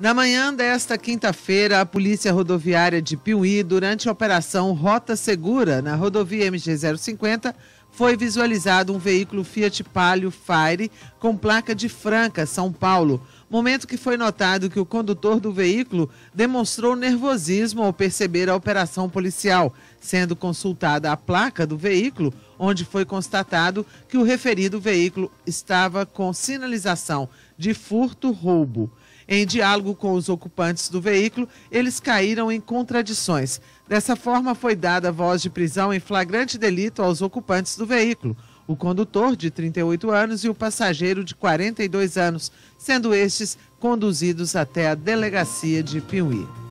Na manhã desta quinta-feira, a Polícia Rodoviária de Piuí, durante a Operação Rota Segura, na rodovia MG-050, foi visualizado um veículo Fiat Palio Fire com placa de Franca, São Paulo. Momento que foi notado que o condutor do veículo demonstrou nervosismo ao perceber a operação policial, sendo consultada a placa do veículo, onde foi constatado que o referido veículo estava com sinalização de furto-roubo. Em diálogo com os ocupantes do veículo, eles caíram em contradições. Dessa forma, foi dada voz de prisão em flagrante delito aos ocupantes do veículo, o condutor de 38 anos e o passageiro de 42 anos, sendo estes conduzidos até a delegacia de Piuí.